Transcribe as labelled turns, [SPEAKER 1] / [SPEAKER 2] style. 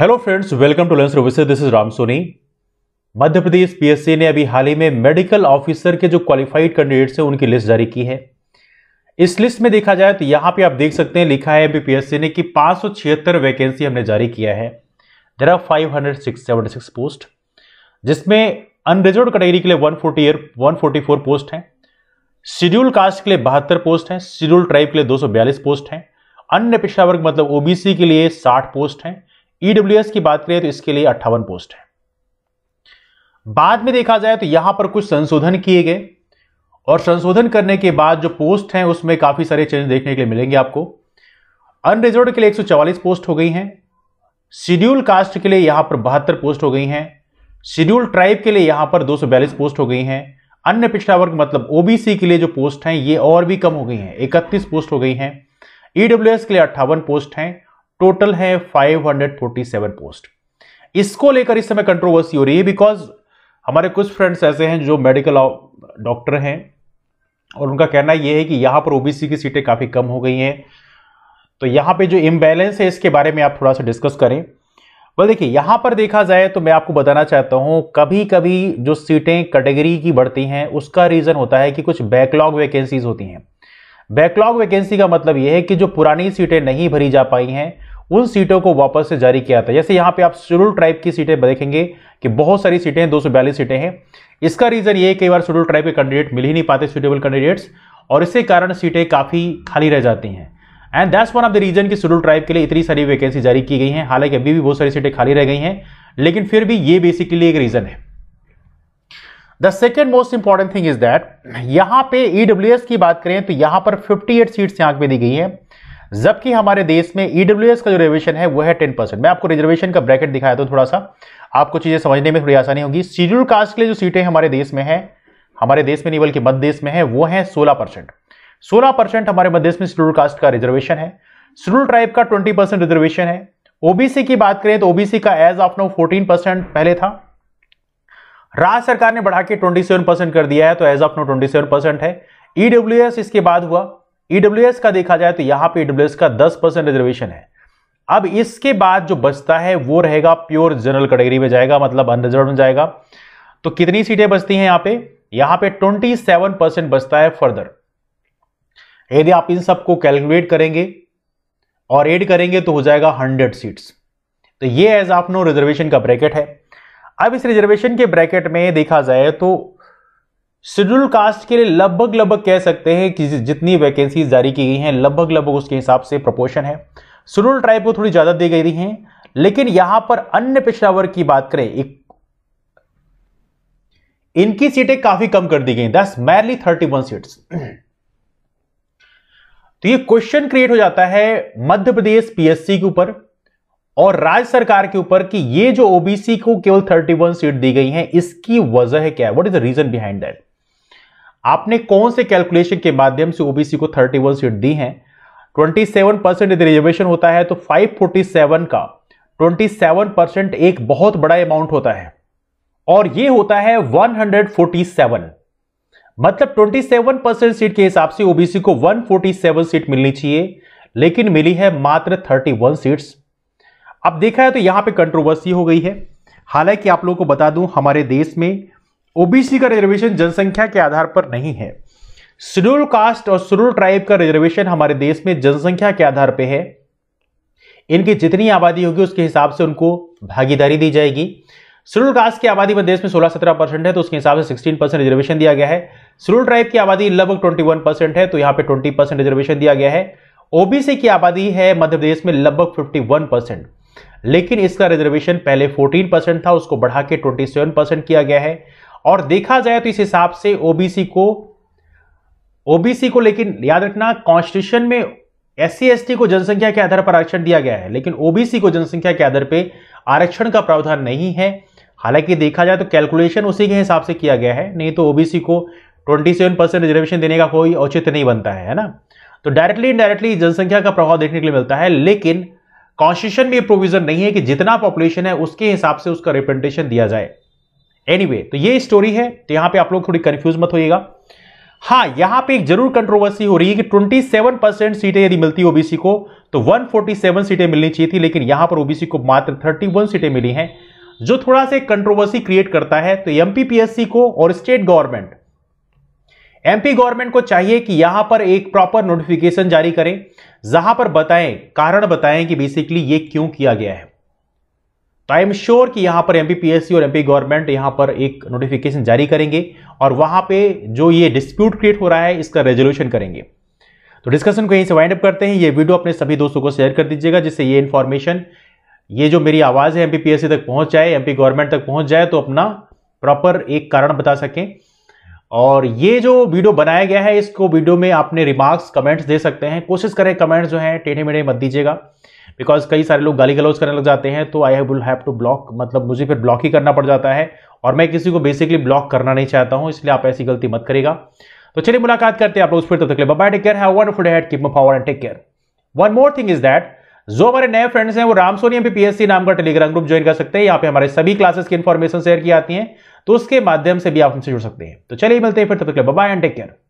[SPEAKER 1] hello friends welcome to लेंस रोविस this is Ram Soni Madhya Pradesh PSC ने अभी हाल ही में मेडिकल ऑफिसर के जो क्वालिफाइड कैंडिडेट्स हैं उनकी लिस्ट जारी की है इस लिस्ट में देखा जाए तो यहाँ पे आप देख सकते हैं लिखा है अभी पीएससी ने कि पाँच वैकेंसी हमने जारी किया है देर आर फाइव पोस्ट जिसमें अनरिजर्व कैटेगरी के लिए one forty one forty four post हैं शेड्यूल कास्ट के लिए बहत्तर पोस्ट हैं शेड्यूल ट्राइब के लिए दो सौ बयालीस पोस्ट हैं अन्य पिछड़ा वर्ग मतलब ओबीसी के लिए साठ पोस्ट हैं ईडब्ल्यू e की बात करें तो इसके लिए अट्ठावन पोस्ट है बाद में देखा जाए तो यहां पर कुछ संशोधन किए गए और संशोधन करने के बाद जो पोस्ट हैं उसमें काफी सारे चेंज देखने के लिए मिलेंगे आपको अनरिजर्व के लिए 144 पोस्ट हो गई हैं शेड्यूल कास्ट के लिए यहां पर बहत्तर पोस्ट हो गई हैं शेड्यूल ट्राइब के लिए यहां पर दो पोस्ट हो गई हैं अन्य पिछड़ा वर्ग मतलब ओबीसी के लिए जो पोस्ट हैं ये और भी कम हो गई हैं इकतीस पोस्ट हो गई हैं ईडब्ल्यूएस e के लिए अट्ठावन पोस्ट हैं टोटल है 547 पोस्ट इसको लेकर इस समय कंट्रोवर्सी हो रही है बिकॉज हमारे कुछ फ्रेंड्स ऐसे हैं जो मेडिकल डॉक्टर हैं और उनका कहना यह है कि यहां पर ओबीसी की सीटें काफ़ी कम हो गई हैं तो यहां पे जो इम्बैलेंस है इसके बारे में आप थोड़ा सा डिस्कस करें बोल देखिए यहां पर देखा जाए तो मैं आपको बताना चाहता हूं कभी कभी जो सीटें कैटेगरी की बढ़ती हैं उसका रीज़न होता है कि कुछ बैकलॉग वैकेंसीज होती हैं बैकलॉग वैकेंसी का मतलब यह है कि जो पुरानी सीटें नहीं भरी जा पाई हैं उन सीटों को वापस से जारी किया था जैसे यहाँ पे आप शेड्यूल ट्राइब की सीटें देखेंगे कि बहुत सारी सीटें हैं दो सीटें हैं इसका रीज़न ये कई बार शेड्यूल ट्राइब के कैंडिडेट मिल ही नहीं पाते सुटेबल कैंडिडेट्स और इसके कारण सीटें काफ़ी खाली रह जाती हैं and that's one of the reason कि शेड्यूल ट्राइब के लिए इतनी सारी वैकेंसी जारी की गई हैं हालांकि अभी भी बहुत सारी सीटें खाली रह गई हैं लेकिन फिर भी ये बेसिकली एक रीज़न है the second most important thing is that यहाँ पे ईडब्ल्यू e की बात करें तो यहाँ पर 58 सीट्स यहाँ पे दी गई है जबकि हमारे देश में ईडब्ल्यू e का जो रिजर्वेशन है वो है टेन परसेंट मैं आपको रिजर्वेशन का ब्रैकेट दिखाया था थोड़ा सा आपको चीज़ें समझने में थोड़ी आसानी होगी शेड्यूल कास्ट के लिए जो सीटें हमारे देश में है हमारे देश में नहीं बल्कि मध्य देश में है वो है सोलह परसेंट सोलह परसेंट हमारे मध्य देश में शेड्यूल कास्ट का रिजर्वेशन है शेड्यूल ट्राइब का ट्वेंटी परसेंट रिजर्वेशन है ओबीसी की बात करें तो ओबीसी का as of now fourteen percent पहले था राज्य सरकार ने बढ़ा के ट्वेंटी सेवन परसेंट कर दिया है तो as of now twenty seven percent है ईडब्ल्यू e इसके बाद हुआ ईडब्ल्यू e का देखा जाए तो यहां पे ईडब्ल्यू e का 10 परसेंट रिजर्वेशन है अब इसके बाद जो बचता है वो रहेगा प्योर जनरल कैटेगरी में जाएगा मतलब अनरिजर्व में जाएगा तो कितनी सीटें बचती हैं यहां पे यहां पे 27 परसेंट बचता है फर्दर यदि आप इन सबको कैलकुलेट करेंगे और एड करेंगे तो हो जाएगा हंड्रेड सीट्स तो ये एज आप नो रिजर्वेशन का ब्रैकेट है अब इस रिजर्वेशन के ब्रैकेट में देखा जाए तो शेड्यूल कास्ट के लिए लगभग लगभग कह सकते हैं कि जितनी वैकेंसीज जारी की गई हैं लगभग लगभग उसके हिसाब से प्रपोर्शन है शेड्यूल ट्राइब को थोड़ी ज़्यादा दी गई है लेकिन यहां पर अन्य पिछड़ा वर्ग की बात करें एक इनकी सीटें काफी कम कर दी गई दस मैरली थर्टी वन सीट तो ये क्वेश्चन क्रिएट हो जाता है मध्य प्रदेश पीएससी के ऊपर और राज्य सरकार के ऊपर कि ये जो ओबीसी को केवल 31 सीट दी गई है इसकी वजह क्या है what is the reason behind that आपने कौन से कैलकुलेशन के माध्यम से ओबीसी को 31 सीट दी हैं 27 परसेंट यदि रिजर्वेशन होता है तो 547 का 27 परसेंट एक बहुत बड़ा अमाउंट होता है और यह होता है 147 मतलब 27 परसेंट सीट के हिसाब से ओबीसी को 147 सीट मिलनी चाहिए लेकिन मिली है मात्र 31 सीट्स अब देखा है तो यहां पे कंट्रोवर्सी हो गई है हालांकि आप लोगों को बता दूं हमारे देश में ओबीसी का रिजर्वेशन जनसंख्या के आधार पर नहीं है शेड्यूल कास्ट और शेड्यूल ट्राइब का रिजर्वेशन हमारे देश में जनसंख्या के आधार पर है इनकी जितनी आबादी होगी उसके हिसाब से उनको भागीदारी दी जाएगी शेड्यूल कास्ट की आबादी में देश में 16-17 परसेंट है तो उसके हिसाब से 16 परसेंट रिजर्वेशन दिया गया है शेड्यूल ट्राइब की आबादी लगभग 21 परसेंट है तो यहाँ पे 20 परसेंट रिजर्वेशन दिया गया है ओबीसी की आबादी है मध्य प्रदेश में लगभग 51 परसेंट लेकिन इसका रिजर्वेशन पहले 14 परसेंट था उसको बढ़ा के 27 परसेंट किया गया है और देखा जाए तो इस हिसाब से ओबीसी को ओबीसी को लेकिन याद रखना कॉन्स्टिट्यूशन में एस सी को जनसंख्या के आधार पर आरक्षण दिया गया है लेकिन ओबीसी को जनसंख्या के आधार पर आरक्षण का प्रावधान नहीं है हालांकि देखा जाए तो कैलकुलेशन उसी के हिसाब से किया गया है नहीं तो ओबीसी को 27 परसेंट रिजर्वेशन देने का कोई औचित्य नहीं बनता है है ना तो डायरेक्टली इनडायरेक्टली जनसंख्या का प्रभाव देखने के लिए मिलता है लेकिन कॉन्स्टिट्यूशन में प्रोविजन नहीं है कि जितना पॉपुलेशन है उसके हिसाब से उसका रिप्रेजेंटेशन दिया जाए एनीवे anyway, तो ये स्टोरी है तो यहां पे आप लोग थोड़ी कंफ्यूज मत होइएगा हाँ यहां पे एक जरूर कंट्रोवर्सी हो रही है कि 27 परसेंट सीटें यदि मिलती ओबीसी को तो 147 सीटें मिलनी चाहिए थी लेकिन यहां पर ओबीसी को मात्र 31 सीटें मिली हैं जो थोड़ा सा कंट्रोवर्सी क्रिएट करता है तो एमपीपीएससी को और स्टेट गवर्नमेंट एमपी गवर्नमेंट को चाहिए कि यहां पर एक प्रॉपर नोटिफिकेशन जारी करें जहां पर बताएं कारण बताएं कि बेसिकली ये क्यों किया गया है तो आई एम श्योर कि यहाँ पर एमपीपीएससी और एम गवर्नमेंट यहाँ पर एक नोटिफिकेशन जारी करेंगे और वहाँ पे जो ये डिस्प्यूट क्रिएट हो रहा है इसका रेजोल्यूशन करेंगे तो डिस्कशन को यहीं से वाइंड अप करते हैं ये वीडियो अपने सभी दोस्तों को शेयर कर दीजिएगा जिससे ये इन्फॉर्मेशन ये जो मेरी आवाज़ है एमपीपीएससी तक पहुँच जाए एम गवर्नमेंट तक पहुँच जाए तो अपना प्रॉपर एक कारण बता सकें और ये जो वीडियो बनाया गया है इसको वीडियो में आपने रिमार्क्स कमेंट्स दे सकते हैं कोशिश करें कमेंट्स जो हैं टेढ़े मेढ़े मत दीजिएगा बिकॉज कई सारे लोग गाली गलौज करने लग जाते हैं तो I will have to block मतलब मुझे फिर ब्लॉक ही करना पड़ जाता है और मैं किसी को बेसिकली ब्लॉक करना नहीं चाहता हूँ इसलिए आप ऐसी गलती मत करेगा तो चलिए मुलाकात करते हैं आप लोग फिर तो तकलीफ bye take care power and take care one more thing is that जो हमारे नए फ्रेंड्स हैं वो राम सोनी एम पीएससी नाम का टेलीग्राम ग्रुप ज्वाइन कर सकते हैं यहाँ पे हमारे सभी क्लासेस की इन्फॉर्मेशन शेयर की जाती है तो उसके माध्यम से भी आप हमसे जुड़ सकते हैं तो चलिए मिलते हैं फिर तब तक बाय एंड टेक केयर